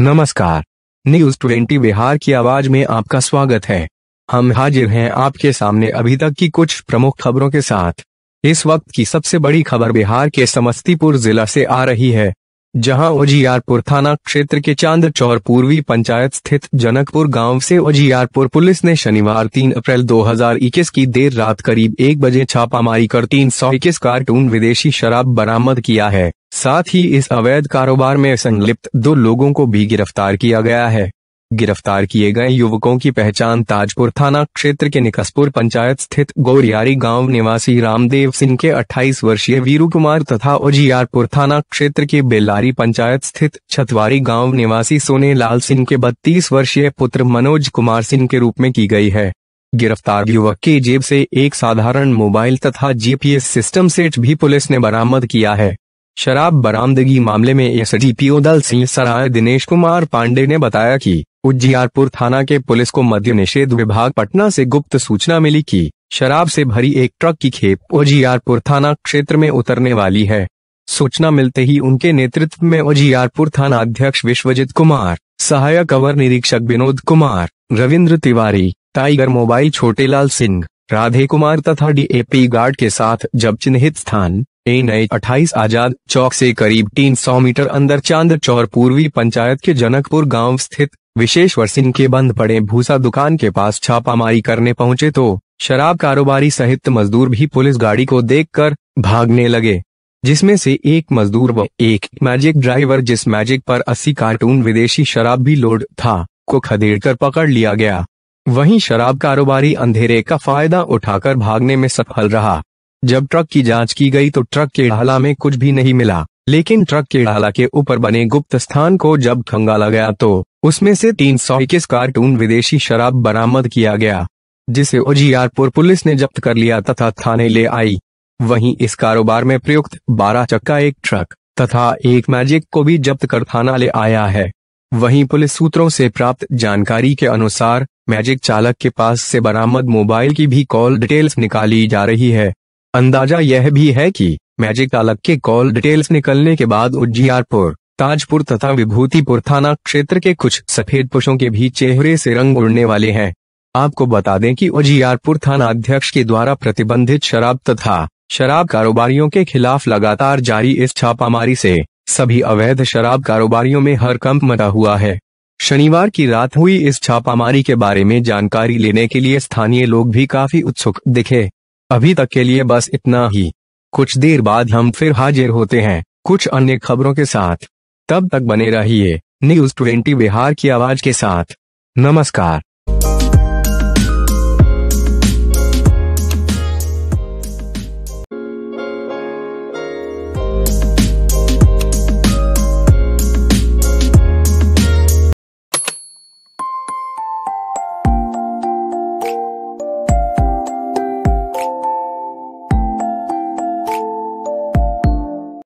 नमस्कार news twenty Bihar की आवाज में आपका स्वागत है हम हाजिर हैं आपके सामने अभी तक की कुछ प्रमुख खबरों के साथ इस वक्त की सबसे बड़ी खबर बिहार के समस्तीपुर जिला से आ रही है जहां ओजियारपुर थाना क्षेत्र के चांद चौर पूर्वी पंचायत स्थित जनकपुर गांव से ओजियारपुर पुलिस ने शनिवार 3 अप्रैल 2021 की देर रात करीब एक बजे छापामारी कर तीन सौ इक्कीस कार्टून विदेशी शराब बरामद किया है साथ ही इस अवैध कारोबार में संलिप्त दो लोगों को भी गिरफ्तार किया गया है गिरफ्तार किए गए युवकों की पहचान ताजपुर थाना क्षेत्र के निकसपुर पंचायत स्थित गोरियारी गांव निवासी रामदेव सिंह के 28 वर्षीय वीरू कुमार तथा उजियारपुर थाना क्षेत्र के बेलारी पंचायत स्थित छतवारी गांव निवासी सोने लाल सिंह के बत्तीस वर्षीय पुत्र मनोज कुमार सिंह के रूप में की गई है गिरफ्तार युवक की जेब से एक साधारण मोबाइल तथा जीपीएस सिस्टम सेट भी पुलिस ने बरामद किया है शराब बरामदगी मामले में एसडीपीओ दल सिंह सराय दिनेश कुमार पांडे ने बताया कि उज्जियारपुर थाना के पुलिस को मध्य निषेध विभाग पटना से गुप्त सूचना मिली कि शराब से भरी एक ट्रक की खेप उजियारपुर थाना क्षेत्र में उतरने वाली है सूचना मिलते ही उनके नेतृत्व में उजियारपुर थाना अध्यक्ष विश्वजीत कुमार सहायक अवर निरीक्षक विनोद कुमार रविन्द्र तिवारी टाइगर मोबाइल छोटेलाल सिंह राधे कुमार तथा डी गार्ड के साथ जब चिन्हित स्थान ए नए अट्ठाईस आजाद चौक से करीब 300 मीटर अंदर चांद चौर पूर्वी पंचायत के जनकपुर गांव स्थित विशेश्वर सिंह के बंद पड़े भूसा दुकान के पास छापामारी करने पहुंचे तो शराब कारोबारी सहित मजदूर भी पुलिस गाड़ी को देखकर भागने लगे जिसमें से एक मजदूर व एक मैजिक ड्राइवर जिस मैजिक पर 80 कार्टून विदेशी शराब भी लोड था को खदेड़ कर पकड़ लिया गया वही शराब कारोबारी अंधेरे का फायदा उठाकर भागने में सफल रहा जब ट्रक की जांच की गई तो ट्रक के ढाला में कुछ भी नहीं मिला लेकिन ट्रक के ढाला के ऊपर बने गुप्त स्थान को जब खंगाला गया तो उसमें से तीन सौ इक्कीस कार्टून विदेशी शराब बरामद किया गया जिसे ओजीआरपुर पुलिस ने जब्त कर लिया तथा थाने ले आई वहीं इस कारोबार में प्रयुक्त बारह चक्का एक ट्रक तथा एक मैजिक को भी जब्त कर थाना ले आया है वहीं पुलिस सूत्रों से प्राप्त जानकारी के अनुसार मैजिक चालक के पास से बरामद मोबाइल की भी कॉल डिटेल्स निकाली जा रही है अंदाजा यह भी है कि मैजिक अलग के कॉल डिटेल्स निकलने के बाद उज्जियारपुर ताजपुर तथा विभूतिपुर थाना क्षेत्र के कुछ सफेद पुरुषों के भी चेहरे से रंग उड़ने वाले हैं आपको बता दें कि उजियारपुर थाना अध्यक्ष के द्वारा प्रतिबंधित शराब तथा शराब कारोबारियों के खिलाफ लगातार जारी इस छापामारी से सभी अवैध शराब कारोबारियों में हरकंप मचा हुआ है शनिवार की रात हुई इस छापामारी के बारे में जानकारी लेने के लिए स्थानीय लोग भी काफी उत्सुक दिखे अभी तक के लिए बस इतना ही कुछ देर बाद हम फिर हाजिर होते हैं कुछ अन्य खबरों के साथ तब तक बने रहिए न्यूज ट्वेंटी बिहार की आवाज के साथ नमस्कार